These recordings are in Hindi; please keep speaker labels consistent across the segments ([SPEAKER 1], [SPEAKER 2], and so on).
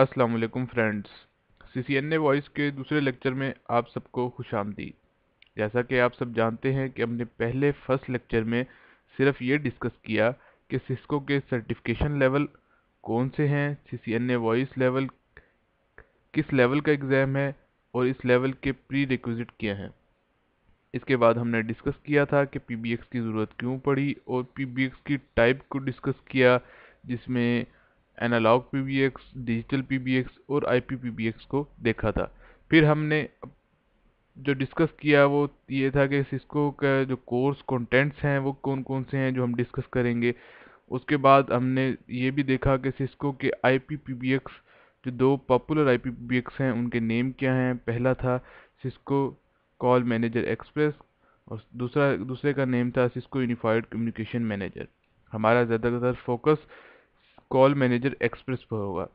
[SPEAKER 1] Aslam friends C C N A voice के दूसरे लेक्चर में आप सबको खुश आमदी जैसा कि आप सब जानते हैं कि हमने पहले फर्स्ट लेक्चर में सिर्फ ये डिस्कस किया कि सिस्को के सर्टिफिकेशन लेवल कौन से हैं C C N A voice level किस लेवल का एग्ज़ाम है और इस लेवल के प्री रिक्विज़िट क्या हैं इसके बाद हमने डिस्कस किया था कि पी बी एक्स की ज़रूरत क्यों पड़ी और पी बी एक्स की टाइप को डिस्कस किया जिसमें एनालॉग पी डिजिटल पी और आई पी को देखा था फिर हमने जो डिस्कस किया वो ये था कि सिस्को का जो कोर्स कंटेंट्स हैं वो कौन कौन से हैं जो हम डिस्कस करेंगे उसके बाद हमने ये भी देखा कि सिस्को के आई पी जो दो पॉपुलर आई पी हैं उनके नेम क्या हैं पहला था सिस्को कॉल मैनेजर एक्सप्रेस और दूसरा दूसरे का नेम था सिस्को यूनिफाइड कम्युनिकेशन मैनेजर हमारा ज़्यादातर फोकस कॉल मैनेजर एक्सप्रेस पर होगा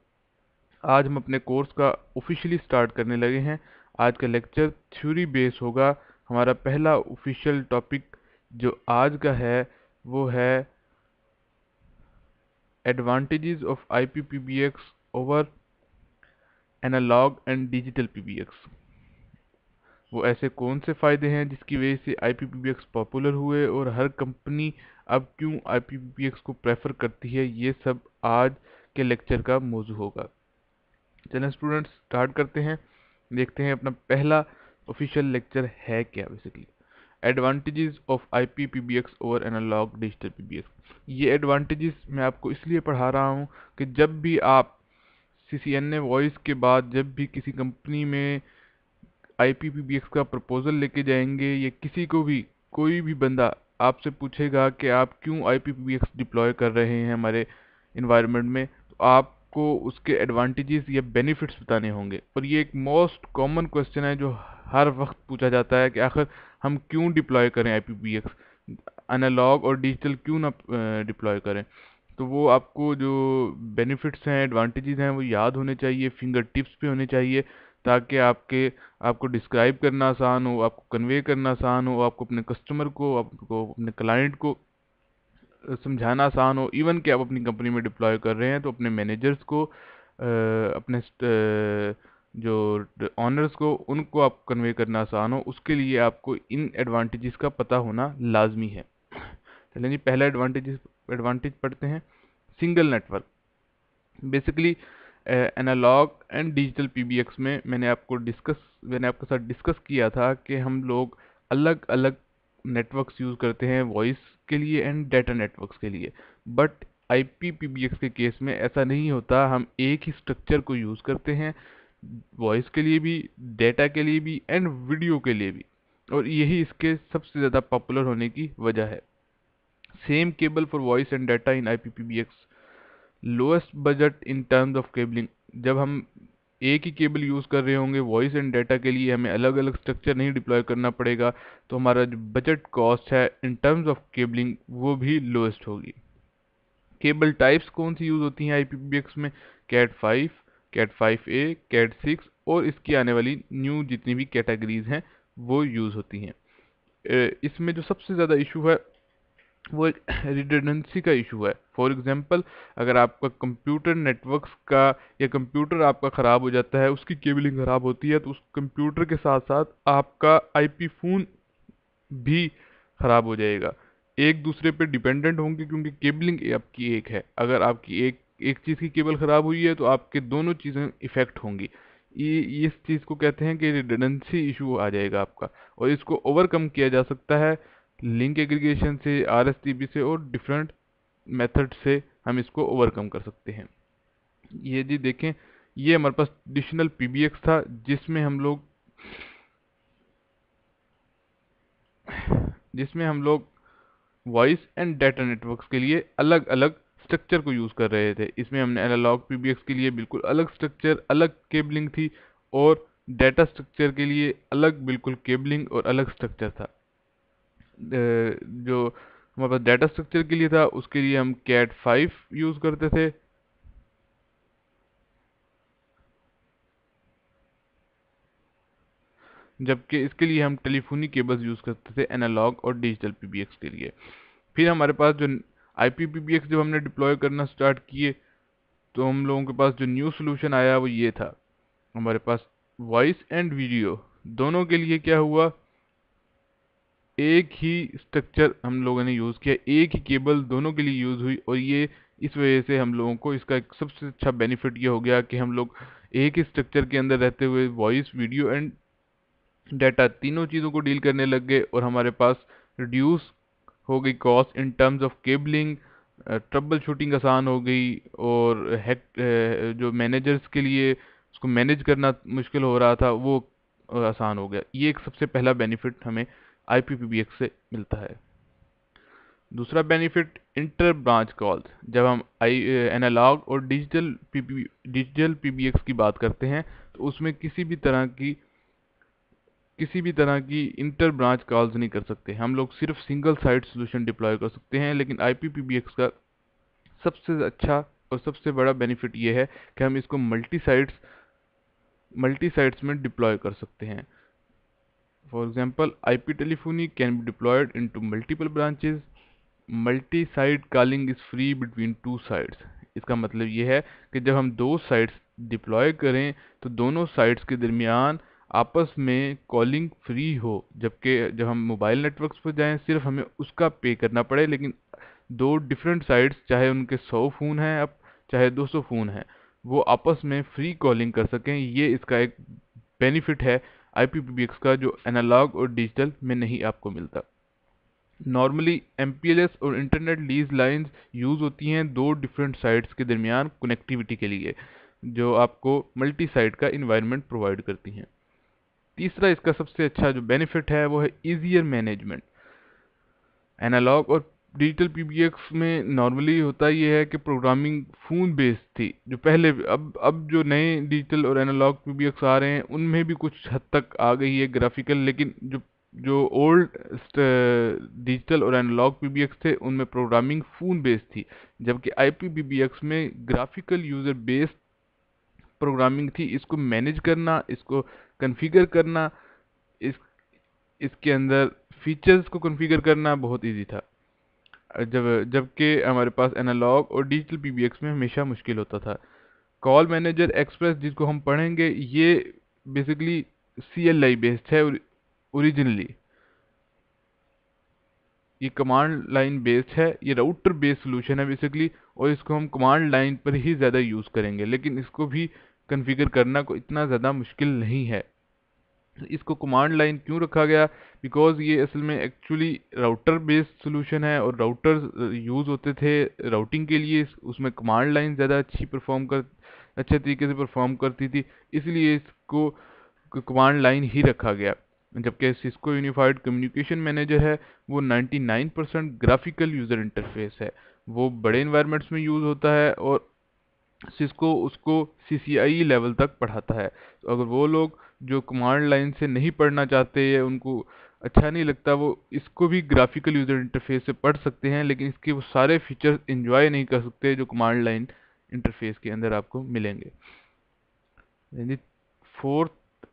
[SPEAKER 1] आज हम अपने कोर्स का ऑफिशियली स्टार्ट करने लगे हैं आज का लेक्चर थ्योरी बेस होगा हमारा पहला ऑफिशियल टॉपिक जो आज का है वो है advantages of I P P B X over analog and digital P B X वो ऐसे कौन से फ़ायदे हैं जिसकी वजह से आई पॉपुलर हुए और हर कंपनी अब क्यों आई को प्रेफर करती है ये सब आज के लेक्चर का मौजू होगा चलें स्टूडेंट्स स्टार्ट करते हैं देखते हैं अपना पहला ऑफिशियल लेक्चर है क्या basically advantages of I P P B X और analog digital P B X ये एडवांटेजेस मैं आपको इसलिए पढ़ा रहा हूँ कि जब भी आप सी सी एन ए वॉइस के बाद जब भी किसी कंपनी में आई पी का प्रपोज़ल लेके जाएंगे या किसी को भी कोई भी बंदा आपसे पूछेगा कि आप क्यों आई पी डिप्लॉय कर रहे हैं हमारे इन्वायरमेंट में तो आपको उसके एडवांटेजेस या बेनिफिट्स बताने होंगे और ये एक मोस्ट कॉमन क्वेश्चन है जो हर वक्त पूछा जाता है कि आखिर हम क्यों डिप्लॉय करें आई पी एनालॉग और डिजिटल क्यों ना डिप्लॉय करें तो वो आपको जो बेनिफिट्स हैं एडवांटेजेस हैं वो याद होने चाहिए फिंगर टिप्स पे होने चाहिए ताकि आपके आपको डिस्क्राइब करना आसान हो आपको कन्वे करना आसान हो आपको अपने कस्टमर को आपको अपने क्लाइंट को समझाना आसान हो इवन कि आप अपनी कंपनी में डिप्लॉय कर रहे हैं तो अपने मैनेजर्स को अपने जो ऑनर्स को उनको आप कन्वे करना आसान हो उसके लिए आपको इन एडवांटेजेस का पता होना लाजमी है चलें जी पहला एडवांटेज एडवांटेज पढ़ते हैं single network basically analog and digital PBX में मैंने आपको डिस्कस मैंने आपके साथ डिस्कस किया था कि हम लोग अलग अलग नेटवर्क्स यूज़ करते हैं वॉइस के लिए एंड डाटा नेटवर्क्स के लिए but I P P B X के केस में ऐसा नहीं होता हम एक ही स्ट्रक्चर को यूज़ करते हैं वॉइस के लिए भी डेटा के लिए भी एंड वीडियो के लिए भी और यही इसके सबसे ज़्यादा पॉपुलर होने की वजह है same cable for voice and data in I P P B X lowest budget in terms of cabling जब हम एक ही केबल यूज़ कर रहे होंगे वॉइस एंड डाटा के लिए हमें अलग अलग स्ट्रक्चर नहीं डिप्लॉय करना पड़ेगा तो हमारा जो बजट कॉस्ट है इन टर्म्स ऑफ केबलिंग वो भी लोएस्ट होगी केबल टाइप्स कौन सी यूज़ होती हैं आई में cat five cat five A cat six और इसकी आने वाली न्यू जितनी भी कैटेगरीज हैं वो यूज़ होती हैं इसमें जो सबसे ज़्यादा इशू है वो एक रिडेंडेंसी का इशू है फॉर एग्जांपल अगर आपका कंप्यूटर नेटवर्क्स का या कंप्यूटर आपका ख़राब हो जाता है उसकी केबलिंग ख़राब होती है तो उस कंप्यूटर के साथ साथ आपका आईपी फोन भी ख़राब हो जाएगा एक दूसरे पे डिपेंडेंट होंगे क्योंकि केबलिंग आपकी एक है अगर आपकी एक एक चीज़ की केबल ख़राब हुई है तो आपके दोनों चीज़ें इफ़ेक्ट होंगी ये इस चीज़ को कहते हैं कि रिडेंडेंसी इशू आ जाएगा आपका और इसको ओवरकम किया जा सकता है लिंक एग्रीगेशन से आर से और डिफरेंट मेथड से हम इसको ओवरकम कर सकते हैं ये जी देखें ये हमारे पास डिशनल पी था जिसमें हम लोग जिसमें हम लोग वॉइस एंड डाटा नेटवर्क्स के लिए अलग अलग स्ट्रक्चर को यूज़ कर रहे थे इसमें हमने एनालॉग पी के लिए बिल्कुल अलग स्ट्रक्चर अलग केबलिंग थी और डाटा स्ट्रक्चर के लिए अलग बिल्कुल केबलिंग और अलग स्ट्रक्चर था जो हमारे पास डाटा स्ट्रक्चर के लिए था उसके लिए हम कैट फाइव यूज़ करते थे जबकि इसके लिए हम टेलीफोनी केबल्स यूज़ करते थे एनालॉग और डिजिटल पीबीएक्स के लिए फिर हमारे पास जो आईपी पी पीबीएक्स जब हमने डिप्लॉय करना स्टार्ट किए तो हम लोगों के पास जो न्यू सोल्यूशन आया वो ये था हमारे पास वॉइस एंड वीडियो दोनों के लिए क्या हुआ एक ही स्ट्रक्चर हम लोगों ने यूज़ किया एक ही केबल दोनों के लिए यूज़ हुई और ये इस वजह से हम लोगों को इसका एक सबसे अच्छा बेनिफिट ये हो गया कि हम लोग एक ही स्ट्रक्चर के अंदर रहते हुए वॉइस वीडियो एंड डाटा तीनों चीज़ों को डील करने लग गए और हमारे पास रिड्यूस हो गई cost in terms of cabling troubleshooting आसान हो गई और हैक जो मैनेजर्स के लिए उसको मैनेज करना मुश्किल हो रहा था वो आसान हो गया ये एक सबसे पहला बेनिफिट हमें आई से मिलता है दूसरा बेनिफिट इंटर ब्रांच कॉल्स जब हम आई एनालॉग और डिजिटल पी डिजिटल पी की बात करते हैं तो उसमें किसी भी तरह की किसी भी तरह की इंटर ब्रांच कॉल्स नहीं कर सकते हम लोग सिर्फ सिंगल साइड सोल्यूशन डिप्लॉय कर सकते हैं लेकिन आई का सबसे अच्छा और सबसे बड़ा बेनिफिट ये है कि हम इसको मल्टी साइड्स मल्टी साइड्स में डिप्लॉय कर सकते हैं for example For example, IP can be deployed into multiple branches multi site calling is free between two sites इसका मतलब ये है कि जब हम दो साइड्स डिप्लॉय करें तो दोनों साइड्स के दरमियान आपस में कॉलिंग फ्री हो जबकि जब हम मोबाइल नेटवर्क्स पर जाएँ सिर्फ हमें उसका पे करना पड़े लेकिन दो डिफरेंट साइट्स चाहे उनके सौ फ़ोन हैं अब चाहे दो सौ फ़ोन हैं वो आपस में फ्री कॉलिंग कर सकें ये इसका एक बेनिफिट है आई का जो एनालॉग और डिजिटल में नहीं आपको मिलता नॉर्मली एम और इंटरनेट लीज लाइंस यूज़ होती हैं दो डिफरेंट साइट्स के दरमियान कनेक्टिविटी के लिए जो आपको मल्टी साइट का इन्वायरमेंट प्रोवाइड करती हैं तीसरा इसका सबसे अच्छा जो बेनिफिट है वो है ईजियर मैनेजमेंट एनालॉग और डिजिटल पी में नॉर्मली होता ये है कि प्रोग्रामिंग फ़ोन बेस्ड थी जो पहले अब अब जो नए डिजिटल और एनालॉग पी आ रहे हैं उनमें भी कुछ हद तक आ गई है ग्राफिकल लेकिन जो जो ओल्ड डिजिटल और एनालॉग पी थे उनमें प्रोग्रामिंग फ़ोन बेस्ड थी जबकि आई पी में ग्राफिकल यूज़र बेस्ड प्रोग्रामिंग थी इसको मैनेज करना इसको कन्फिगर करना इस इसके अंदर फीचर्स को कन्फिगर करना बहुत ईजी था जब जबकि हमारे पास एनालॉग और डिजिटल पी में हमेशा मुश्किल होता था कॉल मैनेजर एक्सप्रेस जिसको हम पढ़ेंगे ये basically C L I based है ओरिजिनली ये कमांड लाइन बेस्ड है ये राउटर बेस्ड सोल्यूशन है बेसिकली और इसको हम कमांड लाइन पर ही ज़्यादा यूज़ करेंगे लेकिन इसको भी कन्फिगर करना को इतना ज़्यादा मुश्किल नहीं है तो इसको कमांड लाइन क्यों रखा गया बिकॉज ये असल में एक्चुअली राउटर बेस्ड सोल्यूशन है और राउटर यूज़ uh, होते थे राउटिंग के लिए उसमें कमांड लाइन ज़्यादा अच्छी परफॉर्म कर अच्छे तरीके से परफॉर्म करती थी इसलिए इसको कमांड लाइन ही रखा गया जबकि सिस्को यूनिफाइड कम्युनिकेशन मैनेजर है वो 99 परसेंट ग्राफिकल यूज़र इंटरफेस है वो बड़े इन्वायरमेंट्स में यूज़ होता है और सिस्को उसको सी लेवल e तक पढ़ाता है तो अगर वो लोग जो कमांड लाइन से नहीं पढ़ना चाहते या उनको अच्छा नहीं लगता वो इसको भी ग्राफिकल यूज़र इंटरफेस से पढ़ सकते हैं लेकिन इसके वो सारे फीचर्स इंजॉय नहीं कर सकते जो कमांड लाइन इंटरफेस के अंदर आपको मिलेंगे fourth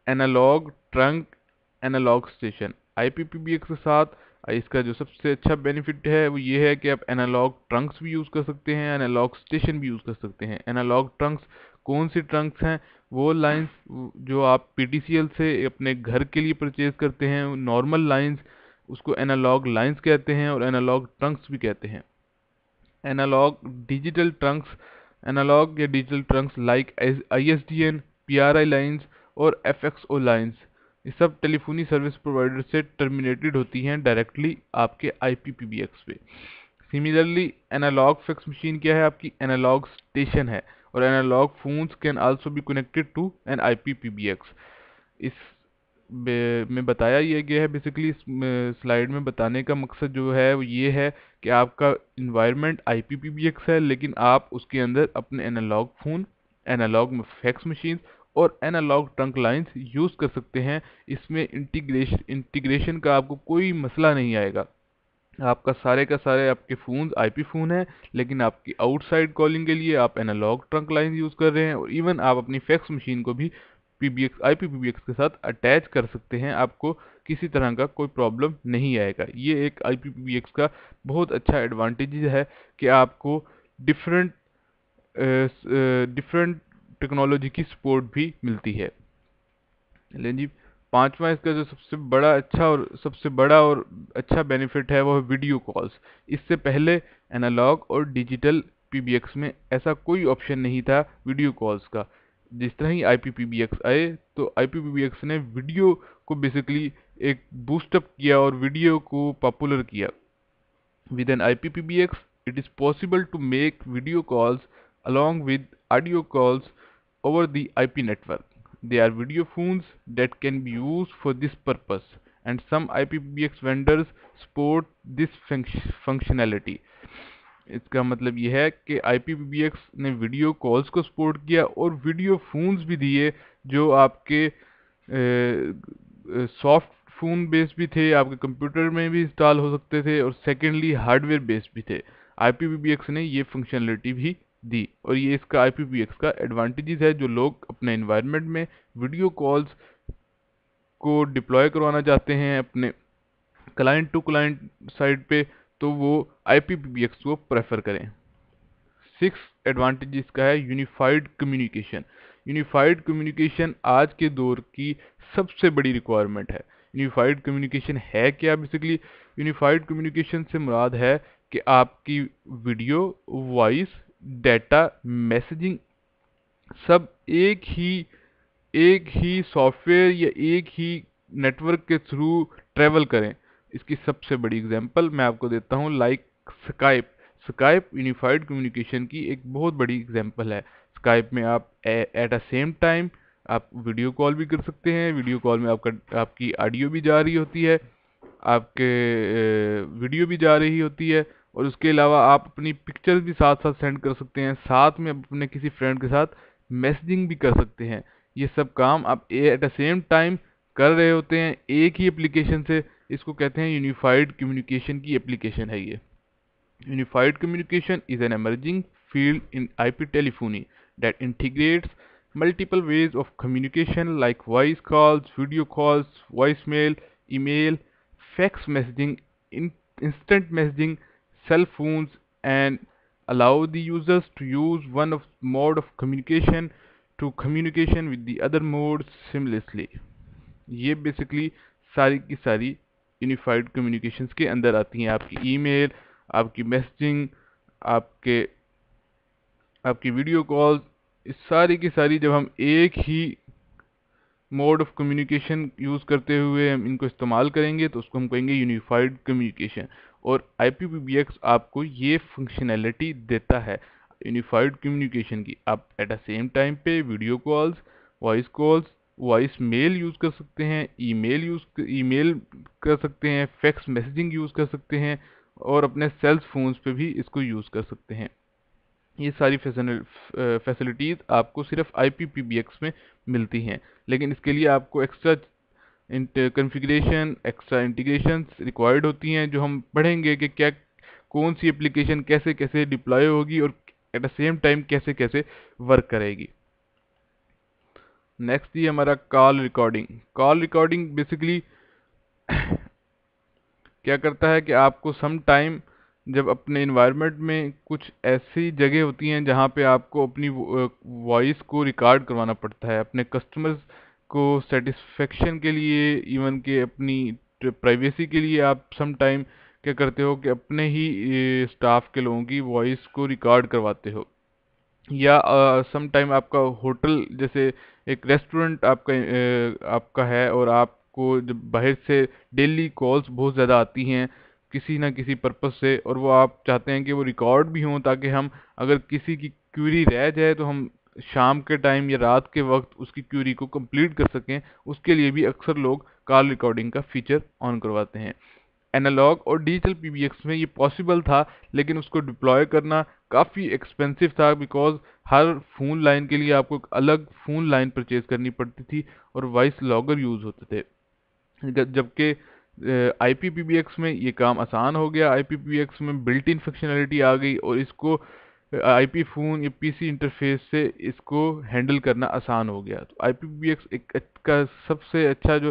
[SPEAKER 1] analog trunk analog station I P P के साथ इसका जो सबसे अच्छा बेनिफिट है वो ये है कि आप एनालॉग ट्रंक्स भी यूज़ कर सकते हैं एनालॉग स्टेशन भी यूज़ कर सकते हैं एनालॉग ट्रंक्स कौन से ट्रंक्स हैं वो लाइन्स जो आप पी से अपने घर के लिए परचेज करते हैं नॉर्मल लाइन्स उसको एनालॉग लाइन्स कहते हैं और एनालॉग ट्रंक्स भी कहते हैं एनालॉग डिजिटल ट्रंक्स एनालॉग या digital trunks like I S D N P R I lines और एफ एक्स ओ लाइन्स ये सब टेलीफोनी सर्विस प्रोवाइडर से टर्मिनेटेड होती हैं डायरेक्टली आपके I P P B X पे सिमिलरली एनालॉग फिक्स मशीन क्या है आपकी एनालॉग स्टेशन है or analog phones can also be connected to an IPPBX इस में बताया यह गया है बेसिकली इस स्लाइड में बताने का मकसद जो है वो ये है कि आपका इन्वायरमेंट आई है लेकिन आप उसके अंदर अपने analog phone analog fax machine और एनालॉग ट्रंक लाइंस यूज़ कर सकते हैं इसमें इंटीग्रेशन इंटीग्रेशन का आपको कोई मसला नहीं आएगा आपका सारे का सारे आपके फ़ोन आईपी फ़ोन है लेकिन आपकी आउटसाइड कॉलिंग के लिए आप एनालॉग ट्रंक लाइन यूज़ कर रहे हैं और इवन आप अपनी फैक्स मशीन को भी P B X I P B X के साथ अटैच कर सकते हैं आपको किसी तरह का कोई प्रॉब्लम नहीं आएगा ये एक आई पी एक्स का बहुत अच्छा एडवांटेज है कि आपको डिफरेंट डिफरेंट टेक्नोलॉजी की सपोर्ट भी मिलती है लेकिन जी पाँचवा इसका जो सबसे बड़ा अच्छा और सबसे बड़ा और अच्छा बेनिफिट है वो है वीडियो कॉल्स इससे पहले एनालॉग और डिजिटल पी में ऐसा कोई ऑप्शन नहीं था वीडियो कॉल्स का जिस तरह ही आई पी आए तो आई पी ने वीडियो को बेसिकली एक बूस्टअप किया और वीडियो को पॉपुलर किया with an I P it is possible to make video calls along with audio calls over the I network they are video phones that can be used for this purpose and some IPVX vendors support this functionality. इसका मतलब यह है कि आई ने वीडियो कॉल्स को सपोर्ट किया और वीडियो फोन्स भी दिए जो आपके सॉफ्ट फ़ोन बेस भी थे आपके कंप्यूटर में भी इंस्टॉल हो सकते थे और सेकेंडली हार्डवेयर बेस भी थे आई ने ये फंक्शनलिटी भी दी और ये इसका आई पी का एडवांटेजेस है जो लोग अपने इन्वायरमेंट में वीडियो कॉल्स को डिप्लॉय करवाना चाहते हैं अपने क्लाइंट टू क्लाइंट साइड पे तो वो आई पी को प्रेफर करें सिक्स एडवांटेज इसका है यूनिफाइड कम्युनिकेशन यूनिफाइड कम्युनिकेशन आज के दौर की सबसे बड़ी रिक्वायरमेंट है यूनिफाइड कम्युनिकेशन है क्या बेसिकली यूनिफाइड कम्युनिकेशन से मुराद है कि आपकी वीडियो वॉइस डेटा मैसेजिंग सब एक ही एक ही सॉफ्टवेयर या एक ही नेटवर्क के थ्रू ट्रैवल करें इसकी सबसे बड़ी एग्जांपल मैं आपको देता हूँ like Skype Skype unified communication की एक बहुत बड़ी एग्जांपल है स्काइप में आप एट अ सेम टाइम आप वीडियो कॉल भी कर सकते हैं वीडियो कॉल में आपका आपकी ऑडियो भी जा रही होती है आपके वीडियो भी जा रही होती है और उसके अलावा आप अपनी पिक्चर्स भी साथ साथ सेंड कर सकते हैं साथ में अपने किसी फ्रेंड के साथ मैसेजिंग भी कर सकते हैं ये सब काम आप एट द सेम टाइम कर रहे होते हैं एक ही एप्लीकेशन से इसको कहते हैं यूनिफाइड कम्युनिकेशन की एप्लीकेशन है ये unified communication is an emerging field in IP telephony integrates multiple ways of communication like voice calls video calls voice mail e mail fax messaging instant messaging cell phones and allow the users to use one of mode of communication to communication with the other modes seamlessly ye basically sari ki sari unified communications ke andar aati hain aapki email, aapki messaging aapke aapki video calls is sari ki sari jab hum ek hi mode of communication use करते हुए हम इनको इस्तेमाल करेंगे तो उसको हम कहेंगे यूनिफाइड कम्युनिकेशन और आई आपको ये फंक्शनैलिटी देता है यूनिफाइड कम्युनिकेशन की आप एट द सेम टाइम पे video calls voice calls voice mail use कर सकते हैं ईमेल यूज़ ईमेल कर सकते हैं फैक्स मैसेजिंग यूज़ कर सकते हैं और अपने सेल्स फोन्स पे भी इसको यूज़ कर सकते हैं ये सारी फैसिलिटीज़ आपको सिर्फ आई में मिलती हैं लेकिन इसके लिए आपको extra configuration extra integration required होती हैं जो हम पढ़ेंगे कि क्या कौन सी एप्लीकेशन कैसे कैसे डिप्लॉय होगी और एट द सेम टाइम कैसे कैसे वर्क करेगी नेक्स्ट ये हमारा call recording call recording basically क्या करता है कि आपको सम टाइम जब अपने इन्वायरमेंट में कुछ ऐसी जगह होती हैं जहाँ पे आपको अपनी वॉइस को रिकॉर्ड करवाना पड़ता है अपने कस्टमर्स को सेटिस्फेक्शन के लिए इवन के अपनी प्राइवेसी के लिए आप सम टाइम क्या करते हो कि अपने ही स्टाफ के लोगों की वॉइस को रिकॉर्ड करवाते हो या सम uh, टाइम आपका होटल जैसे एक रेस्टोरेंट आपका uh, आपका है और आपको जब बाहर से डेली कॉल्स बहुत ज़्यादा आती हैं किसी ना किसी पर्पस से और वो आप चाहते हैं कि वो रिकॉर्ड भी हों ताकि हम अगर किसी की क्यूरी रह जाए तो हम शाम के टाइम या रात के वक्त उसकी क्यूरी को कंप्लीट कर सकें उसके लिए भी अक्सर लोग कॉल रिकॉर्डिंग का फीचर ऑन करवाते हैं एनालॉग और डिजिटल पी में ये पॉसिबल था लेकिन उसको डिप्लॉय करना काफ़ी एक्सपेंसिव था बिकॉज हर फ़ोन लाइन के लिए आपको एक अलग फ़ोन लाइन परचेज़ करनी पड़ती थी और वॉइस लॉगर यूज़ होते थे जबकि I P P B X में ये काम आसान हो गया आई पी पी एक्स में बिल्ट इन फंक्शनलिटी आ गई और इसको आईपी फ़ोन या पीसी इंटरफेस से इसको हैंडल करना आसान हो गया तो आईपीवीएक्स एक का सबसे अच्छा जो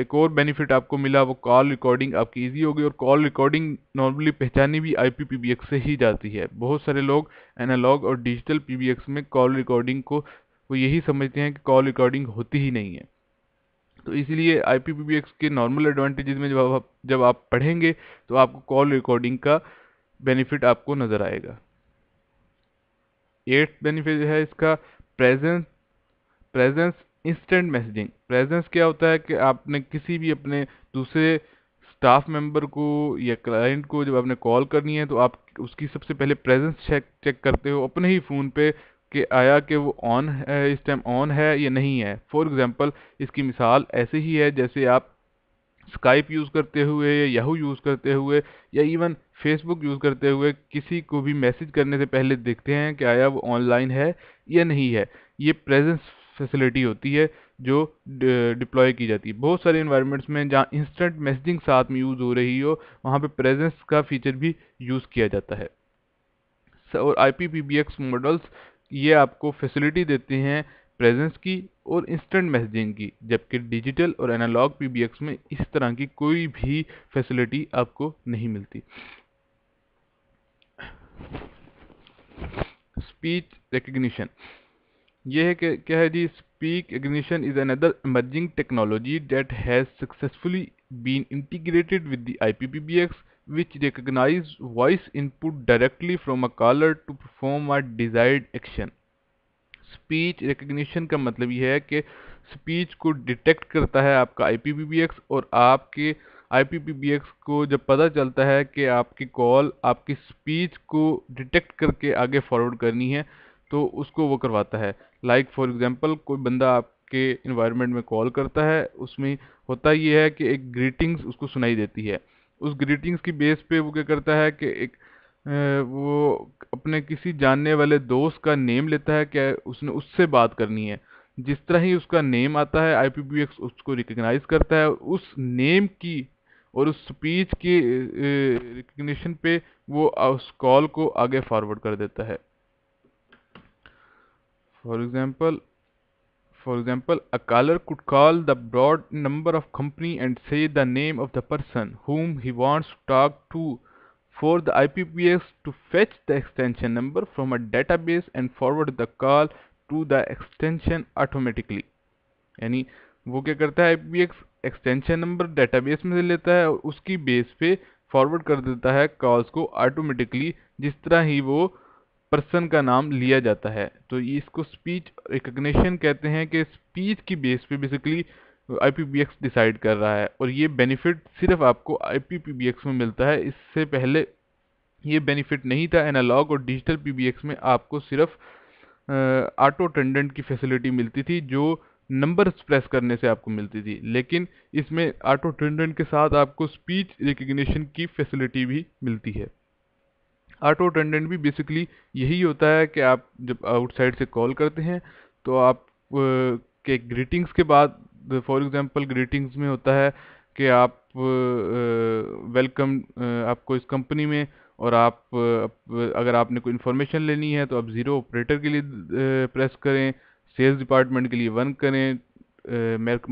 [SPEAKER 1] एक और बेनिफिट आपको मिला वो कॉल रिकॉर्डिंग आपकी इजी हो गई और कॉल रिकॉर्डिंग नॉर्मली पहचानी भी आई पी से ही जाती है बहुत सारे लोग एनालॉग और डिजिटल पी में कॉल रिकॉर्डिंग को वो यही समझते हैं कि कॉल रिकॉर्डिंग होती ही नहीं है तो इसलिए आई पी के नॉर्मल एडवांटेजेस में जब आप जब आप पढ़ेंगे तो आपको कॉल रिकॉर्डिंग का बेनिफिट आपको नज़र आएगा एट्थ बेनिफिट है इसका presence presence instant messaging presence क्या होता है कि आपने किसी भी अपने दूसरे स्टाफ मेंबर को या क्लाइंट को जब आपने कॉल करनी है तो आप उसकी सबसे पहले प्रेजेंस चेक चेक करते हो अपने ही फ़ोन पे कि आया कि वो ऑन है इस टाइम ऑन है या नहीं है फॉर एग्ज़ाम्पल इसकी मिसाल ऐसे ही है जैसे आप स्काइप यूज़ करते हुए या याहू यूज़ करते हुए या इवन फेसबुक यूज़ करते हुए किसी को भी मैसेज करने से पहले देखते हैं कि आया वो ऑनलाइन है या नहीं है ये प्रेजेंस फैसिलिटी होती है जो डिप्लॉय की जाती है बहुत सारे इन्वायरमेंट्स में जहाँ इंस्टेंट मैसेजिंग साथ में यूज़ हो रही हो वहाँ पे प्रेजेंस का फीचर भी यूज़ किया जाता है और आई पी मॉडल्स ये आपको फैसिलिटी देते हैं प्रेजेंस की और इंस्टेंट मैसेजिंग की जबकि डिजिटल और एनालॉग पी में इस तरह की कोई भी फैसिलिटी आपको नहीं मिलती स्पीच रिकग्निशन ये है कि क्या है जी speak recognition is another emerging technology that has successfully been integrated with the I P P B X directly from a caller to perform a desired action speech recognition का मतलब यह है कि स्पीच को डिटेक्ट करता है आपका आई और आपके आई को जब पता चलता है कि आपकी कॉल आपकी स्पीच को डिटेक्ट करके आगे फॉरवर्ड करनी है तो उसको वो करवाता है लाइक फॉर एग्ज़ाम्पल कोई बंदा आपके इन्वायरमेंट में कॉल करता है उसमें होता ये है कि एक ग्रीटिंग्स उसको सुनाई देती है उस ग्रीटिंग्स की बेस पे वो क्या करता है कि एक वो अपने किसी जानने वाले दोस्त का नेम लेता है क्या उसने उससे बात करनी है जिस तरह ही उसका नेम आता है आई उसको रिकग्नाइज़ करता है उस नेम की और उस स्पीच की रिकग्निशन पे वो उस कॉल को आगे फॉरवर्ड कर देता है for example for example a caller could call the broad number of company and say the name of the person whom he wants to talk to for the I P P IPPS to fetch the extension number from a base and forward the call to the extension automatically यानी वो क्या करता है I P X extension number database में से लेता है और उसकी बेस पे फॉरवर्ड कर देता है कॉल्स को ऑटोमेटिकली जिस तरह ही वो पर्सन का नाम लिया जाता है तो इसको स्पीच रिकग्निशन कहते हैं कि स्पीच की बेस पे बेसिकली आई डिसाइड कर रहा है और ये बेनिफिट सिर्फ आपको आई में मिलता है इससे पहले ये बेनिफिट नहीं था एनालॉग और डिजिटल पी में आपको सिर्फ ऑटो अटेंडेंट की फैसिलिटी मिलती थी जो नंबर्स प्रेस करने से आपको मिलती थी लेकिन इसमें ऑटो अटेंडेंट के साथ आपको स्पीच रिकग्निशन की फैसिलिटी भी मिलती है ऑटो अटेंडेंट भी बेसिकली यही होता है कि आप जब आउटसाइड से कॉल करते हैं तो आप के ग्रीटिंग्स के बाद फॉर एग्ज़ाम्पल ग्रीटिंग्स में होता है कि आप वेलकम आपको इस कंपनी में और आप अगर आपने कोई इन्फॉर्मेशन लेनी है तो आप ज़ीरो ऑपरेटर के लिए प्रेस करें सेल्स डिपार्टमेंट के लिए वन करें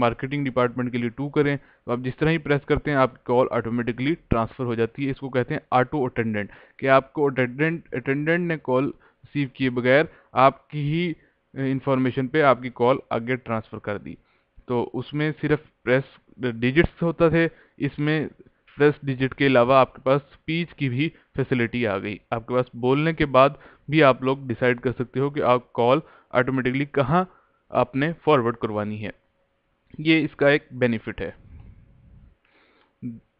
[SPEAKER 1] मार्केटिंग डिपार्टमेंट के लिए टू करें तो आप जिस तरह ही प्रेस करते हैं आपकी कॉल ऑटोमेटिकली ट्रांसफ़र हो जाती है इसको कहते हैं ऑटो अटेंडेंट कि आपको अटेंडेंट अटेंडेंट ने कॉल रिसीव किए बगैर आपकी ही इंफॉर्मेशन पे आपकी कॉल आगे ट्रांसफ़र कर दी तो उसमें सिर्फ प्रेस डिजिट्स होता थे इसमें प्रेस डिजिट के अलावा आपके पास स्पीच की भी फैसिलिटी आ गई आपके पास बोलने के बाद भी आप लोग डिसाइड कर सकते हो कि आप कॉल ऑटोमेटिकली कहाँ आपने फॉरवर्ड करवानी है ये इसका एक बेनिफिट है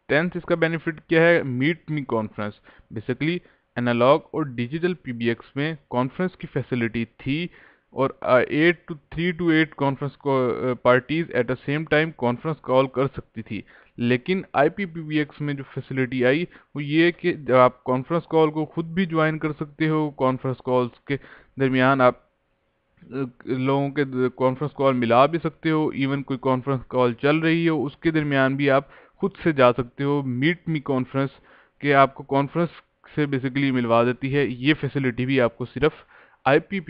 [SPEAKER 1] टेंथ इसका बेनिफिट क्या है meet me conference basically analogue और डिजिटल पीबीएक्स में कॉन्फ्रेंस की फैसिलिटी थी और at to three to eight conference parties at the same time conference call कर सकती थी लेकिन आई पी में जो फैसिलिटी आई वो ये कि आप कॉन्फ्रेंस कॉल को खुद भी ज्वाइन कर सकते हो कॉन्फ्रेंस कॉल्स के दरमियान आप लोगों के कॉन्फ्रेंस कॉल मिला भी सकते हो इवन कोई कॉन्फ्रेंस कॉल चल रही हो उसके दरमियान भी आप खुद से जा सकते हो मीट मी कॉन्फ्रेंस के आपको कॉन्फ्रेंस से बेसिकली मिलवा देती है ये फैसिलिटी भी आपको सिर्फ आई पी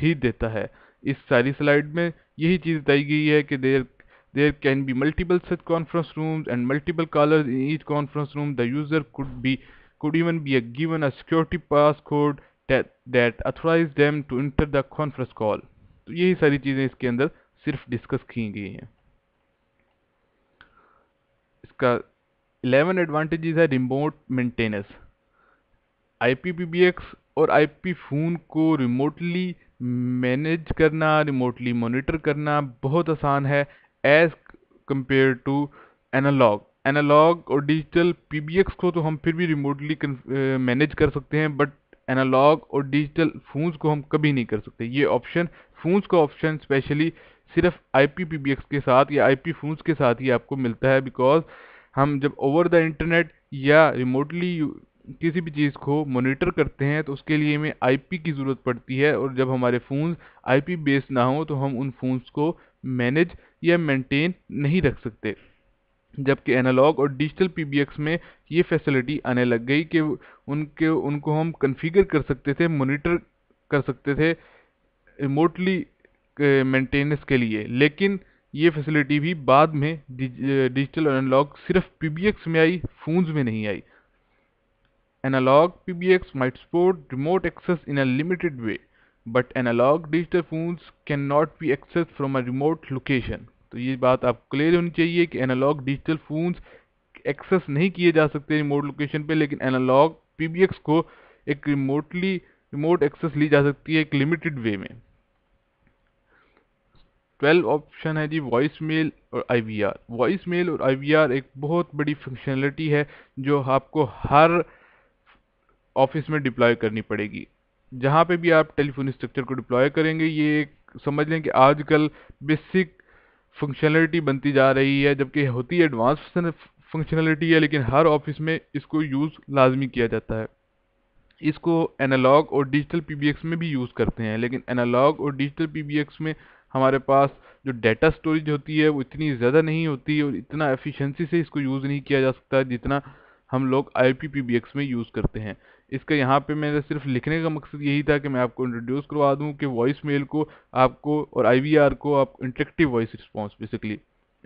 [SPEAKER 1] ही देता है इस सारी स्लाइड में यही चीज़ बताई गई है कि there there can be multiple such conference room and multiple caller in each conference room the user could be could even be a given a security pass passcode that authorize them to enter the conference call तो यही सारी चीज़ें इसके अंदर सिर्फ डिस्कस की गई हैं इसका 11 एडवांटेजेस है रिमोट मेंटेनेंस आई और आई फोन को रिमोटली मैनेज करना रिमोटली मॉनिटर करना बहुत आसान है as compare to analogue analogue और डिजिटल पी को तो हम फिर भी रिमोटली मैनेज कर सकते हैं बट एनालॉग और डिजिटल फ़ोन्स को हम कभी नहीं कर सकते ये ऑप्शन फ़ोन्स का ऑप्शन स्पेशली सिर्फ आई पी के साथ या आई पी फ़ोन्स के साथ ही आपको मिलता है बिकॉज हम जब ओवर द इंटरनेट या रिमोटली किसी भी चीज़ को मॉनिटर करते हैं तो उसके लिए हमें आईपी की ज़रूरत पड़ती है और जब हमारे फ़ोन आईपी बेस्ड ना हो तो हम उन फ़ोन्स को मैनेज या मेंटेन नहीं रख सकते जबकि एनालॉग और डिजिटल पीबीएक्स में ये फैसिलिटी आने लग गई कि उनके उनको हम कन्फिगर कर सकते थे मोनिटर कर सकते थे रिमोटली मेंटेनेंस के लिए लेकिन ये फैसिलिटी भी बाद में डिजिटल और एनालॉग सिर्फ पीबीएक्स में आई फोन्स में नहीं I analogue PBX might support remote access in a limited way but analogue digital phones can not be access from a remote location तो ये बात आप क्लियर होनी चाहिए कि एनालॉग डिजिटल फ़ोन्स एक्सेस नहीं किए जा सकते रिमोट लोकेशन पे लेकिन एनालॉग पी को एक रिमोटली रिमोट एक्सेस ली जा सकती है एक लिमिटेड वे में ट्वेल्व ऑप्शन है जी वॉइस मेल और आईवीआर वॉइस मेल और आईवीआर एक बहुत बड़ी फंक्शनलिटी है जो आपको हर ऑफिस में डिप्लॉय करनी पड़ेगी जहाँ पे भी आप टेलीफोन स्ट्रक्चर को डिप्लॉय करेंगे ये समझ लें कि आजकल बेसिक फंक्शनलिटी बनती जा रही है जबकि होती एडवांस फंक्शनलिटी है लेकिन हर ऑफिस में इसको यूज़ लाजमी किया जाता है इसको एनालॉग और डिजिटल पीबीएक्स में भी यूज़ करते हैं लेकिन एनालॉग और डिजिटल पीबीएक्स में हमारे पास जो डेटा स्टोरेज होती है वो इतनी ज़्यादा नहीं होती और इतना एफिशिएंसी से इसको यूज़ नहीं किया जा सकता जितना हम लोग I P P B X में यूज़ करते हैं इसका यहाँ पे मेरा सिर्फ लिखने का मकसद यही था कि मैं आपको इंट्रोड्यूस करवा दूँ कि वॉइस मेल को आपको और आई को आप इंटरेक्टिव वॉइस रिस्पॉन्स बेसिकली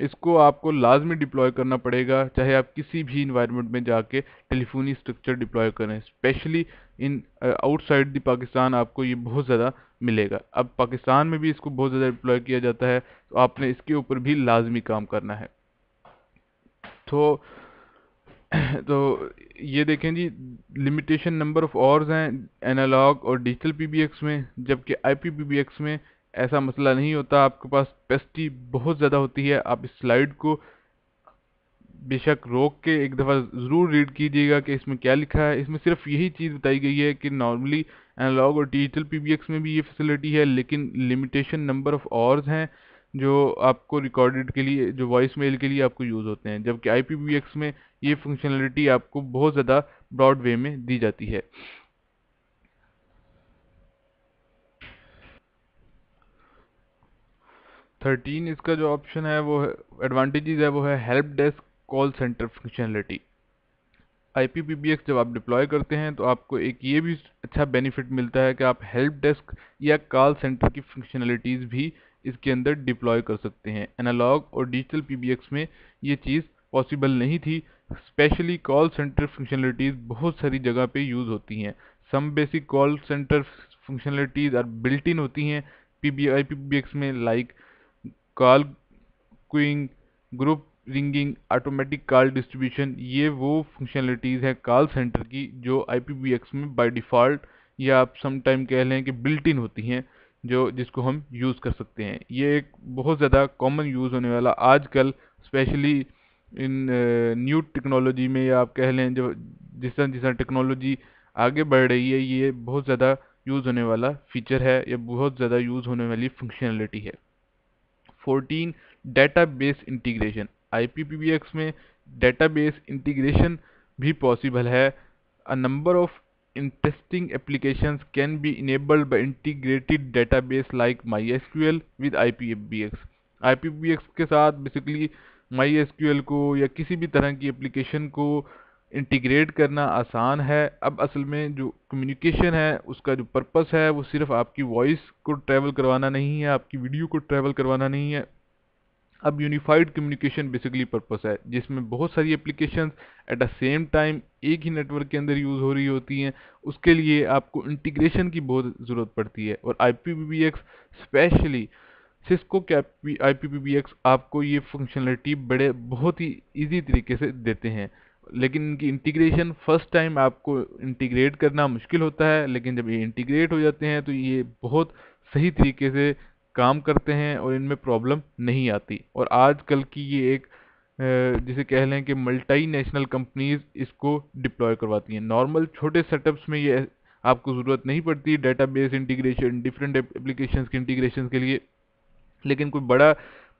[SPEAKER 1] इसको आपको लाजमी डिप्लॉय करना पड़ेगा चाहे आप किसी भी इन्वायरमेंट में जाके टेलीफोनी स्ट्रक्चर डिप्लॉय करें specially in outside the Pakistan आपको ये बहुत ज़्यादा मिलेगा अब पाकिस्तान में भी इसको बहुत ज़्यादा डिप्लॉय किया जाता है तो आपने इसके ऊपर भी लाजमी काम करना है तो तो ये देखें जी लिमिटेशन नंबर ऑफ ऑर्स हैं एनालॉग और डिजिटल पीबीएक्स में जबकि आईपी पीबीएक्स में ऐसा मसला नहीं होता आपके पास पेस्टी बहुत ज़्यादा होती है आप इस स्लाइड को बेशक रोक के एक दफ़ा ज़रूर रीड कीजिएगा कि इसमें क्या लिखा है इसमें सिर्फ यही चीज़ बताई गई है कि नॉर्मली एनालॉग और डिजिटल पीबीएक्स में भी ये फैसिलिटी है लेकिन लिमिटेशन नंबर ऑफ और हैं जो आपको रिकॉर्डेड के लिए जो वॉइस मेल के लिए आपको यूज़ होते हैं जबकि आई में ये फंक्शनलिटी आपको बहुत ज़्यादा ब्रॉड वे में दी जाती है थर्टीन इसका जो ऑप्शन है वो एडवांटेजेस है वो है help desk call centre functionality I P जब आप डिप्लॉय करते हैं तो आपको एक ये भी अच्छा बेनिफिट मिलता है कि आप हेल्प डेस्क या कॉल सेंटर की फंक्शनलिटीज़ भी इसके अंदर डिप्लॉय कर सकते हैं एनालॉग और डिजिटल पीबीएक्स में ये चीज़ पॉसिबल नहीं थी स्पेशली कॉल सेंटर फंक्शनलिटीज़ बहुत सारी जगह पे यूज़ होती हैं some basic call centre functionalities are built in होती हैं P B I P B X में like call queuing group ringing automatic call distribution ये वो फंक्शनलिटीज़ हैं कॉल सेंटर की जो आई पी बी एक्स में बाई डिफ़ॉल्ट या आप सम टाइम कह लें कि बिल्ट इन होती हैं जो जिसको हम यूज़ कर सकते हैं ये एक बहुत ज़्यादा कॉमन यूज़ होने वाला आजकल स्पेशली इन न्यू टेक्नोलॉजी में या आप कह लें जो जिस तरह जिस तरह टेक्नोलॉजी आगे बढ़ रही है ये बहुत ज़्यादा यूज़ होने वाला फीचर है या बहुत ज़्यादा यूज़ होने वाली फंक्शनलिटी है 14 बेस इंटीग्रेशन आई में बेस इंटीग्रेशन भी पॉसिबल है a number of application can be by base like my S Q L with I P F B X I P B X के साथ basically my S Q L को या किसी भी तरह की एप्लीकेशन को इंटीग्रेट करना आसान है अब असल में जो कम्युनिकेशन है उसका जो पर्पस है वो सिर्फ आपकी वॉइस को ट्रैवल करवाना नहीं है आपकी वीडियो को ट्रैवल करवाना नहीं है अब यूनिफाइड कम्युनिकेशन बेसिकली पर्पस है जिसमें बहुत सारी application at the same time एक ही नेटवर्क के अंदर यूज़ हो रही होती हैं उसके लिए आपको इंटीग्रेशन की बहुत ज़रूरत पड़ती है और आई स्पेशली सिस्को के आई पी आपको ये फंक्शनलिटी बड़े बहुत ही ईजी तरीके से देते हैं लेकिन इनकी इंटीग्रेशन फ़र्स्ट टाइम आपको इंटीग्रेट करना मुश्किल होता है लेकिन जब ये इंटीग्रेट हो जाते हैं तो ये बहुत सही तरीके से काम करते हैं और इनमें प्रॉब्लम नहीं आती और आजकल की ये एक जिसे कह लें कि मल्टी नेशनल कंपनीज इसको डिप्लॉय करवाती हैं नॉर्मल छोटे सेटअप्स में ये आपको ज़रूरत नहीं पड़ती बेस इंटीग्रेशन डिफरेंट एप्लीकेशन के इंटीग्रेशन के लिए लेकिन कोई बड़ा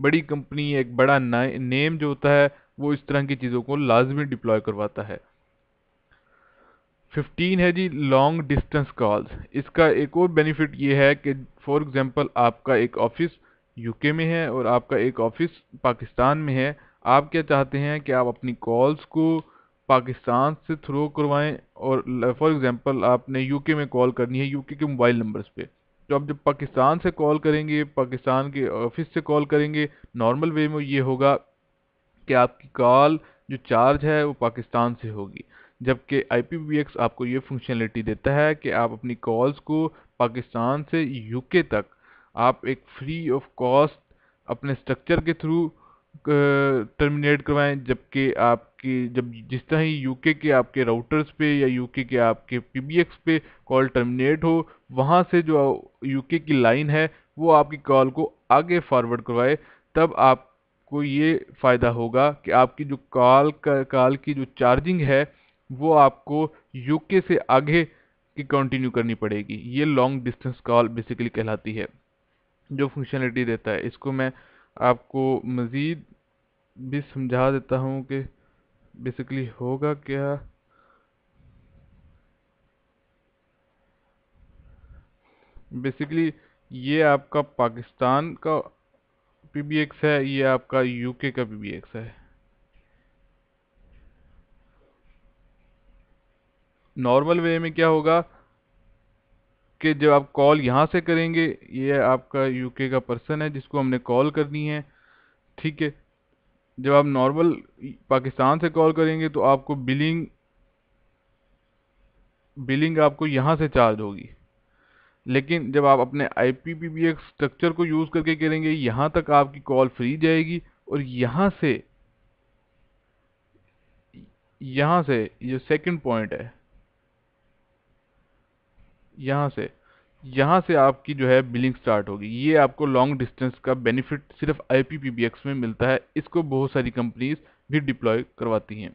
[SPEAKER 1] बड़ी कंपनी एक बड़ा नेम जो होता है वो इस तरह की चीज़ों को लाजमी डिप्लॉय करवाता है फिफ्टीन है जी लॉन्ग डिस्टेंस कॉल्स इसका एक और बेनिफिट ये है कि फॉर एग्ज़ाम्पल आपका एक ऑफ़िस यूके में है और आपका एक ऑफ़िस पाकिस्तान में है आप क्या चाहते हैं कि आप अपनी कॉल्स को पाकिस्तान से थ्रो करवाएं और फॉर एग्ज़ाम्पल आपने यूके में कॉल करनी है यूके के मोबाइल नंबर्स पे तो आप जब पाकिस्तान से कॉल करेंगे पाकिस्तान के ऑफिस से कॉल करेंगे नॉर्मल वे में ये होगा कि आपकी कॉल जो चार्ज है वो पाकिस्तान से होगी जबकि आई आपको ये फंक्शनलिटी देता है कि आप अपनी कॉल्स को पाकिस्तान से यूके तक आप एक फ्री ऑफ कॉस्ट अपने स्ट्रक्चर के थ्रू टर्मिनेट करवाएं जबकि आपकी जब जिस तरह ही यूके के आपके राउटर्स पे या यूके के आपके पीबीएक्स पे कॉल टर्मिनेट हो वहाँ से जो यूके की लाइन है वो आपकी कॉल को आगे फॉरवर्ड करवाए तब आपको ये फ़ायदा होगा कि आपकी जो कॉल का कॉल की जो चार्जिंग है वो आपको यूके से आगे की कंटिन्यू करनी पड़ेगी ये लॉन्ग डिस्टेंस कॉल बेसिकली कहलाती है जो फंक्शनलिटी देता है इसको मैं आपको मज़ीद भी समझा देता हूँ कि बेसिकली होगा क्या बेसिकली ये आपका पाकिस्तान का पी है ये आपका यूके का पी है नॉर्मल वे में क्या होगा कि जब आप कॉल यहाँ से करेंगे ये आपका यूके का पर्सन है जिसको हमने कॉल करनी है ठीक है जब आप नॉर्मल पाकिस्तान से कॉल करेंगे तो आपको बिलिंग बिलिंग आपको यहाँ से चार्ज होगी लेकिन जब आप अपने आई पी स्ट्रक्चर को यूज़ करके करेंगे यहाँ तक आपकी कॉल फ्री जाएगी और यहाँ से यहाँ से ये सेकंड पॉइंट है यहाँ से यहाँ से आपकी जो है बिलिंग स्टार्ट होगी ये आपको लॉन्ग डिस्टेंस का बेनिफिट सिर्फ आई में मिलता है इसको बहुत सारी कंपनीज भी डिप्लॉय करवाती हैं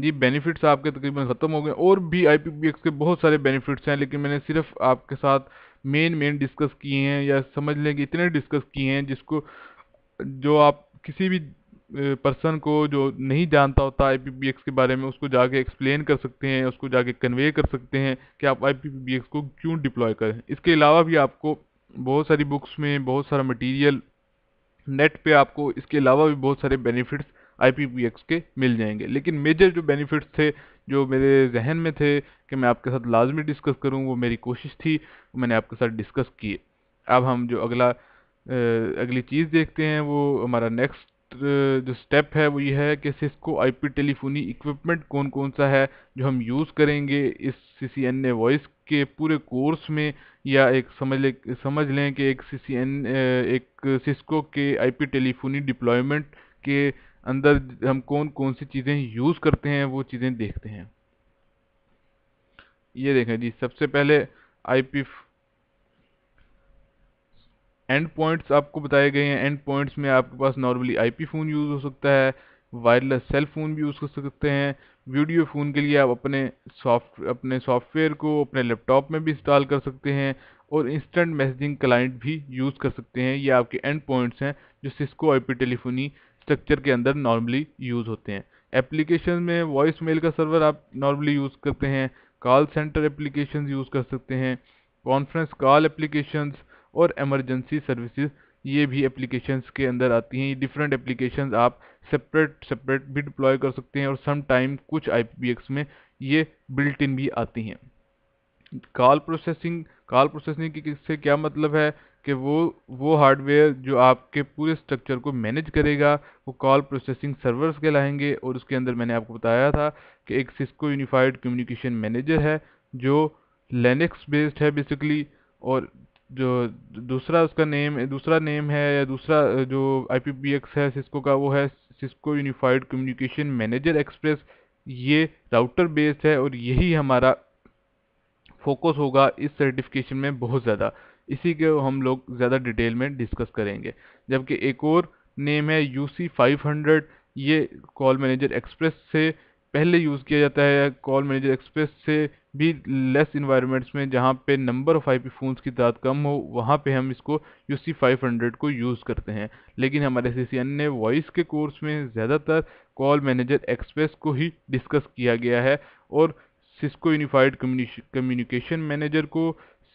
[SPEAKER 1] जी बेनिफिट्स आपके तकरीबन ख़त्म हो गए और भी आई के बहुत सारे बेनिफिट्स हैं लेकिन मैंने सिर्फ आपके साथ मेन मेन डिस्कस किए हैं या समझ लें कि इतने डिस्कस किए हैं जिसको जो आप किसी भी पर्सन को जो नहीं जानता होता आई के बारे में उसको जाके एक्सप्लेन कर सकते हैं उसको जाके कन्वे कर सकते हैं कि आप आई को क्यों डिप्लॉय करें इसके अलावा भी आपको बहुत सारी बुक्स में बहुत सारा मटेरियल नेट पे आपको इसके अलावा भी बहुत सारे बेनिफिट्स आई के मिल जाएंगे लेकिन मेजर जो बेनिफिट्स थे जो मेरे जहन में थे कि मैं आपके साथ लाजमी डिस्कस करूँ वो मेरी कोशिश थी मैंने आपके साथ डिस्कस किए अब हम जो अगला अगली चीज़ देखते हैं वो हमारा नेक्स्ट जो स्टेप है वो ये है कि सिस्को आईपी टेलीफोनी इक्विपमेंट कौन कौन सा है जो हम यूज़ करेंगे इस सी सी एन ए वॉइस के पूरे कोर्स में या एक समझ लें समझ लें कि एक सी सी एन एक सिस्को के आईपी टेलीफोनी डिप्लॉयमेंट के अंदर हम कौन कौन सी चीज़ें यूज़ करते हैं वो चीज़ें देखते हैं ये देखें जी सबसे पहले आई पी एंड पॉइंट्स आपको बताए गए हैं एंड पॉइंट्स में आपके पास नॉर्मली आईपी फ़ोन यूज़ हो सकता है वायरलेस सेल फ़ोन भी यूज़ कर सकते हैं वीडियो फ़ोन के लिए आप अपने सॉफ्ट अपने सॉफ्टवेयर को अपने लैपटॉप में भी इंस्टॉल कर सकते हैं और इंस्टेंट मैसेजिंग क्लाइंट भी यूज़ कर सकते हैं ये आपके एंड पॉइंट्स हैं जो सिस्को आई टेलीफोनी स्ट्रक्चर के अंदर नॉर्मली यूज़ होते हैं एप्लीकेशन में वॉइस मेल का सर्वर आप नॉर्मली यूज़ करते हैं कॉल सेंटर एप्लीकेशन यूज़ कर सकते हैं कॉन्फ्रेंस कॉल एप्लीकेशंस और एमरजेंसी सर्विसेज ये भी एप्लीकेशंस के अंदर आती हैं ये डिफरेंट एप्लीकेशंस आप सेपरेट सेपरेट भी डिप्लॉय कर सकते हैं और सम टाइम कुछ आई में ये बिल्ट इन भी आती हैं कॉल प्रोसेसिंग कॉल प्रोसेसिंग की से क्या मतलब है कि वो वो हार्डवेयर जो आपके पूरे स्ट्रक्चर को मैनेज करेगा वो कॉल प्रोसेसिंग सर्वर्स के लाएंगे और उसके अंदर मैंने आपको बताया था कि एक सिस्को यूनिफाइड कम्युनिकेशन मैनेजर है जो लेनेक्स बेस्ड है बेसिकली और जो दूसरा उसका नेम दूसरा नेम है या दूसरा जो आई है सिस्को का वो है Cisco unified communication manager express ये राउटर बेस्ड है और यही हमारा फोकस होगा इस सर्टिफिकेशन में बहुत ज़्यादा इसी के हम लोग ज़्यादा डिटेल में डिस्कस करेंगे जबकि एक और नेम है यू सी फाइव हंड्रेड ये कॉल मैनेजर एक्सप्रेस से पहले यूज़ किया जाता है कॉल मैनेजर एक्सप्रेस से भी लेस इन्वायरमेंट्स में जहाँ पे नंबर ऑफ़ आई फोन्स की तादाद कम हो वहाँ पे हम इसको यू सी फाइव हंड्रेड को यूज़ करते हैं लेकिन हमारे सी सी एन ने वॉइस के कोर्स में ज़्यादातर कॉल मैनेजर एक्सप्रेस को ही डिस्कस किया गया है और सिस्को यूनिफाइड कम्युनिकेशन मैनेजर को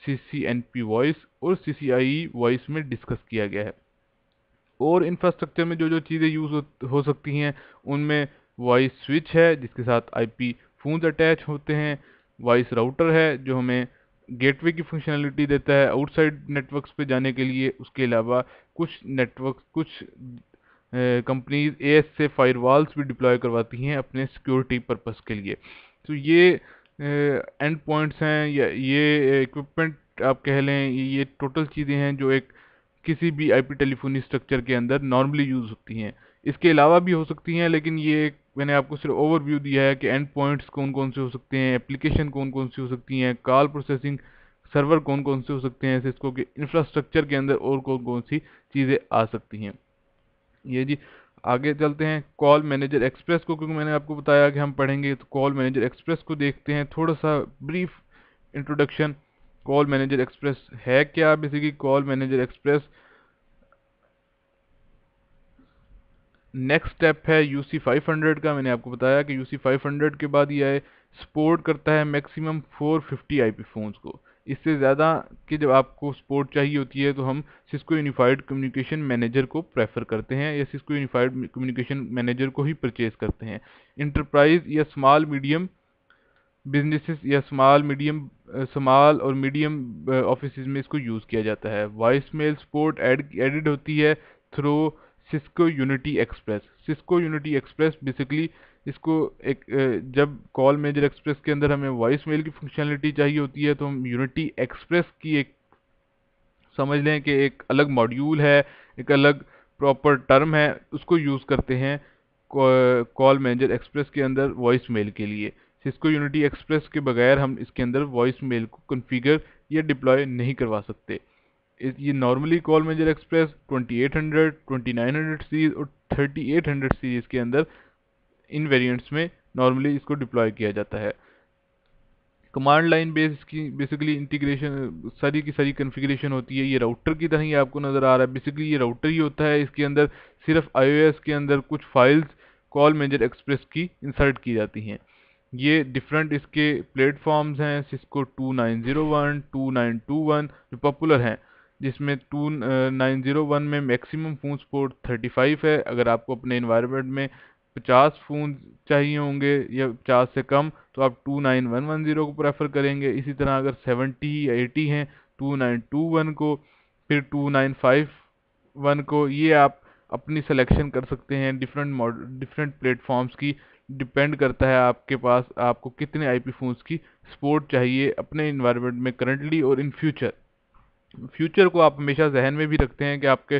[SPEAKER 1] C C N P voice और सी सी आई वॉइस में डिस्कस किया गया है और इंफ्रास्ट्रक्चर में जो जो चीज़ें यूज़ हो सकती हैं उनमें वॉइस स्विच है जिसके साथ आई पी फोन्स अटैच होते हैं वॉइस राउटर है जो हमें गेटवे की फंक्शनलिटी देता है आउटसाइड नेटवर्क्स पे जाने के लिए उसके अलावा कुछ नेटवर्क कुछ कंपनीज ए एस से वॉल्स भी डिप्लॉय करवाती हैं अपने सिक्योरिटी पर्पज़ के लिए तो ये एंड पॉइंट्स हैं या ये इक्विपमेंट आप कह लें ये टोटल चीज़ें हैं जो एक किसी भी आईपी टेलीफोनी स्ट्रक्चर के अंदर नॉर्मली यूज़ होती हैं इसके अलावा भी हो सकती हैं लेकिन ये मैंने आपको सिर्फ ओवरव्यू दिया है कि एंड पॉइंट्स कौन कौन से हो सकते हैं एप्लीकेशन कौन कौन सी हो सकती हैं कॉल प्रोसेसिंग सर्वर कौन कौन से हो सकते हैं सिस्को के इंफ्रास्ट्रक्चर के अंदर और कौन कौन सी चीज़ें आ सकती हैं ये जी आगे चलते हैं कॉल मैनेजर एक्सप्रेस को क्योंकि मैंने आपको बताया कि हम पढ़ेंगे तो कॉल मैनेजर एक्सप्रेस को देखते हैं थोड़ा सा brief introduction call manager express है क्या basically call manager express next step है यू सी फाइव हंड्रेड का मैंने आपको बताया कि यू सी फाइव हंड्रेड के बाद ये आए सपोर्ट करता है maximum four fifty I P phones को इससे ज़्यादा कि जब आपको सपोर्ट चाहिए होती है तो हम सिस्को यूनिफाइड कम्युनिकेशन मैनेजर को प्रेफर करते हैं या सिस्को यूनिफाइड कम्युनिकेशन मैनेजर को ही परचेज़ करते हैं इंटरप्राइज़ या स्मॉल मीडियम बिजनेसेस या स्मॉल मीडियम स्मॉल और मीडियम ऑफिस uh, में इसको यूज़ किया जाता है वॉइस मेल सपोर्ट एडिड होती है through Cisco Unity Express Cisco Unity Express basically इसको एक जब कॉल मेजर एक्सप्रेस के अंदर हमें वॉइस मेल की फंक्शनलिटी चाहिए होती है तो हम यूनिटी एक्सप्रेस की एक समझ लें कि एक अलग मॉड्यूल है एक अलग प्रॉपर टर्म है उसको यूज़ करते हैं कॉल मैनेजर एक्सप्रेस के अंदर वॉइस मेल के लिए सिस्को यूनिटी एक्सप्रेस के बगैर हम इसके अंदर वॉइस मेल को कॉन्फ़िगर या डिप्लॉय नहीं करवा सकते ये normally call manager express 2800, 2900 series और 3800 सीरीज के अंदर इन वेरिएंट्स में नॉर्मली इसको डिप्लॉय किया जाता है कमांड लाइन बेस की बेसिकली इंटीग्रेशन सारी की सारी कन्फिग्रेशन होती है ये राउटर की तरह ही आपको नज़र आ रहा है बेसिकली ये राउटर ही होता है इसके अंदर सिर्फ आईओएस के अंदर कुछ फाइल्स कॉल मेजर एक्सप्रेस की इंसर्ट की जाती हैं ये डिफरेंट इसके प्लेटफॉर्म्स हैं सिस्को 2901, 2921 जो पॉपुलर हैं जिसमें टू नाइन ज़ीरो वन में maximum phone support thirty five है अगर आपको अपने इन्वायरमेंट में पचास फ़ोन चाहिए होंगे या पचास से कम तो आप two nine one one zero को प्रेफर करेंगे इसी तरह अगर सेवेंटी या एटी हैं टू नाइन टू वन को फिर टू नाइन फाइव वन को ये आप अपनी सिलेक्शन कर सकते हैं डिफरेंट मॉडल डिफरेंट प्लेटफॉर्म्स की डिपेंड करता है आपके पास आपको कितने आई पी फोन्स की सपोर्ट चाहिए अपने इन्वायरमेंट में करंटली और इन फ्यूचर फ्यूचर को आप हमेशा जहन में भी रखते हैं कि आपके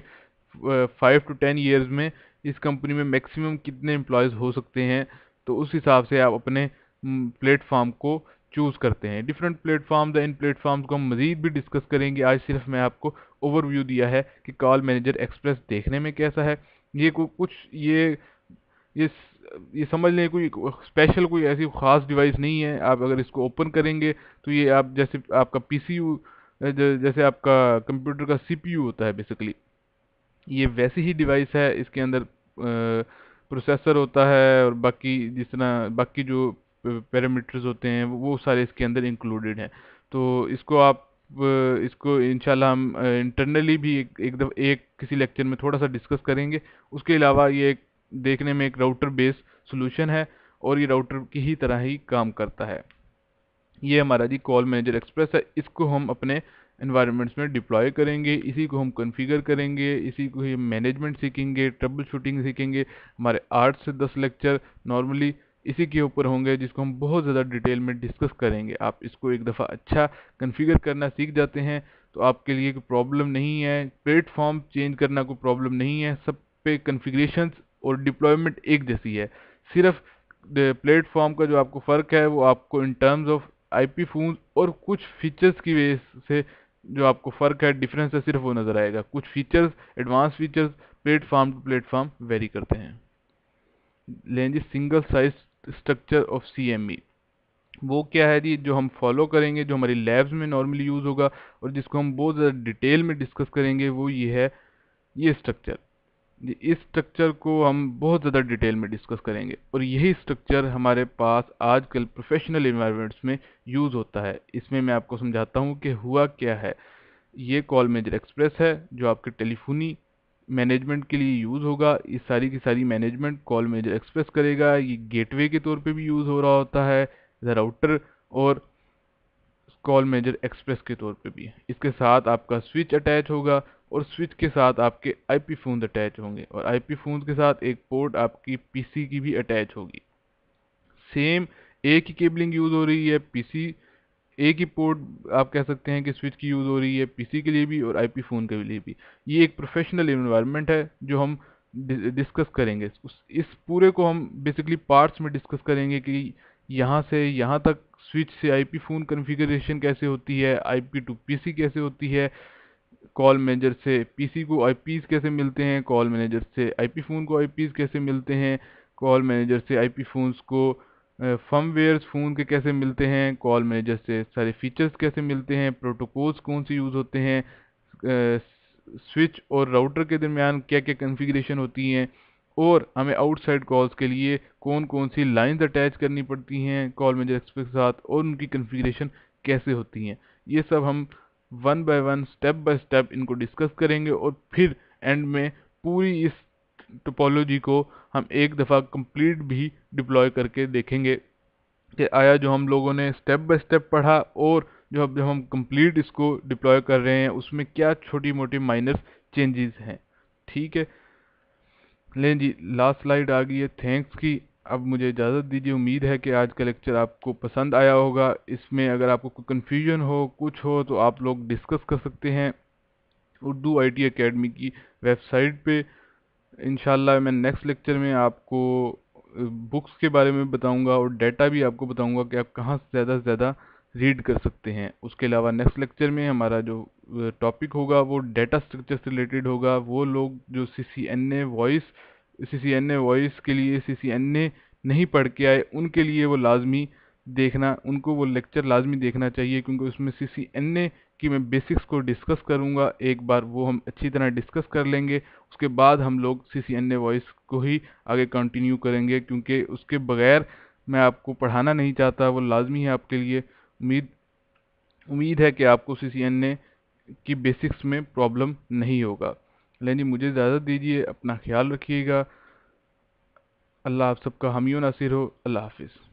[SPEAKER 1] फाइव टू टेन ईयर्स में इस कंपनी में मैक्सिमम कितने एम्प्लॉयज़ हो सकते हैं तो उस हिसाब से आप अपने प्लेटफॉर्म को चूज़ करते हैं डिफरेंट प्लेटफॉर्म्स इन प्लेटफॉर्म्स को हम मज़ीद भी डिस्कस करेंगे आज सिर्फ मैं आपको ओवरव्यू दिया है कि कॉल मैनेजर एक्सप्रेस देखने में कैसा है ये को कुछ ये ये ये समझ लें कोई स्पेशल कोई ऐसी ख़ास डिवाइस नहीं है आप अगर इसको ओपन करेंगे तो ये आप जैसे आपका पी सी यू जैसे आपका कंप्यूटर का सीपीयू होता है बेसिकली ये वैसी ही डिवाइस है इसके अंदर प्रोसेसर होता है और बाकी जिस तरह बाकी जो पैरामीटर्स होते हैं वो सारे इसके अंदर इंक्लूडेड हैं तो इसको आप इसको इंशाल्लाह हम इंटरनली भी एक एक, एक किसी लेक्चर में थोड़ा सा डिस्कस करेंगे उसके अलावा ये एक देखने में एक राउटर बेस्ड सोल्यूशन है और ये राउटर की ही तरह ही काम करता है ये हमारा जी कॉल मैनेजर एक्सप्रेस है इसको हम अपने इन्वायरमेंट्स में डिप्लॉय करेंगे इसी को हम कॉन्फ़िगर करेंगे इसी को हम मैनेजमेंट सीखेंगे ट्रबल शूटिंग सीखेंगे हमारे आठ से दस लेक्चर नॉर्मली इसी के ऊपर होंगे जिसको हम बहुत ज़्यादा डिटेल में डिस्कस करेंगे आप इसको एक दफ़ा अच्छा कन्फिगर करना सीख जाते हैं तो आपके लिए कोई प्रॉब्लम नहीं है प्लेटफॉर्म चेंज करना कोई प्रॉब्लम नहीं है सब पे कन्फिग्रेशन और डिप्लॉयमेंट एक जैसी है सिर्फ प्लेटफॉर्म का जो आपको फ़र्क है वो आपको in terms of IP phone और कुछ फीचर्स की वजह से जो आपको फ़र्क है डिफरेंस है सिर्फ वो नज़र आएगा कुछ features advance features platform to platform very करते हैं लें जी single size structure of C वो क्या है जी जो हम फॉलो करेंगे जो हमारी लैब्स में नॉर्मली यूज़ होगा और जिसको हम बहुत ज़्यादा डिटेल में डिस्कस करेंगे वो ये है ये स्ट्रक्चर इस स्ट्रक्चर को हम बहुत ज़्यादा डिटेल में डिस्कस करेंगे और यही स्ट्रक्चर हमारे पास आजकल प्रोफेशनल इन्वायरमेंट्स में यूज़ होता है इसमें मैं आपको समझाता हूँ कि हुआ क्या है ये कॉल मेजर एक्सप्रेस है जो आपके टेलीफोनी मैनेजमेंट के लिए यूज़ होगा इस सारी की सारी मैनेजमेंट कॉल मेजर एक्सप्रेस करेगा ये गेटवे के तौर पे भी यूज़ हो रहा होता है राउटर और कॉल मेजर एक्सप्रेस के तौर पे भी इसके साथ आपका स्विच अटैच होगा और स्विच के साथ आपके आईपी फोन अटैच होंगे और आईपी फोन के साथ एक पोर्ट आपकी पीसी की भी अटैच होगी सेम एक ही केबलिंग यूज़ हो रही है पीसी एक ही पोर्ट आप कह सकते हैं कि स्विच की यूज़ हो रही है पीसी के लिए भी और आईपी फ़ोन के लिए भी ये एक प्रोफेशनल इन्वायरमेंट है जो हम डिस्कस करेंगे उस इस पूरे को हम बेसिकली पार्ट्स में डिस्कस करेंगे कि यहाँ से यहाँ तक स्विच से आईपी फ़ोन कॉन्फ़िगरेशन कैसे होती है आईपी टू पीसी कैसे होती है कॉल मैनेजर से पीसी को आईपीस कैसे मिलते हैं कॉल मैनेजर से आईपी फ़ोन को आईपीस कैसे मिलते हैं कॉल मैनेजर से आईपी फ़ोन्स को फर्मवेयर्स फ़ोन के कैसे मिलते हैं कॉल मैनेजर से सारे फीचर्स कैसे मिलते हैं प्रोटोकॉल्स कौन से यूज़ होते हैं स्विच और राउटर के दरमियान क्या क्या कन्फिग्रेशन होती हैं और हमें आउटसाइड कॉल्स के लिए कौन कौन सी लाइंस अटैच करनी पड़ती हैं कॉल मैनेजर एक्सपेक्ट के साथ और उनकी कन्फिग्रेशन कैसे होती हैं ये सब हम one by one step by step इनको डिस्कस करेंगे और फिर एंड में पूरी इस टोपोलॉजी को हम एक दफ़ा कंप्लीट भी डिप्लॉय करके देखेंगे कि आया जो हम लोगों ने स्टेप बाय स्टेप पढ़ा और जो अब जब हम कंप्लीट इसको डिप्लॉय कर रहे हैं उसमें क्या छोटी मोटी माइनर चेंजेस हैं ठीक है लें जी लास्ट स्लाइड आ गई है थैंक्स की अब मुझे इजाज़त दीजिए उम्मीद है कि आज का लेक्चर आपको पसंद आया होगा इसमें अगर आपको कोई कन्फ्यूजन हो कुछ हो तो आप लोग डिस्कस कर सकते हैं उर्दू आई टी अकेडमी की वेबसाइट पे इन मैं नेक्स्ट लेक्चर में आपको बुक्स के बारे में बताऊंगा और डाटा भी आपको बताऊंगा कि आप कहाँ से ज़्यादा से ज़्यादा रीड कर सकते हैं उसके अलावा नेक्स्ट लेक्चर में हमारा जो टॉपिक होगा वो डाटा स्ट्रक्चर से रिलेटेड होगा वो लोग जो C C N A voice C voice के लिए सी नहीं पढ़ के आए उनके लिए वो लाजमी देखना उनको वो लेक्चर लाजमी देखना चाहिए क्योंकि उसमें सी सी एन ए की मैं बेसिक्स को डिस्कस करूँगा एक बार वो हम अच्छी तरह डिस्कस कर लेंगे उसके बाद हम लोग सी सी एन ए वॉइस को ही आगे कंटिन्यू करेंगे क्योंकि उसके बगैर मैं आपको पढ़ाना नहीं चाहता वो लाजमी है आपके लिए उम्मीद उम्मीद है कि आपको सी सी एन ए की बेसिक्स में प्रॉब्लम नहीं होगा लें जी मुझे इजाज़त दीजिए अपना ख्याल रखिएगा अल्लाह आप सबका हमियो नासिर हो अल्लाह हाफिज़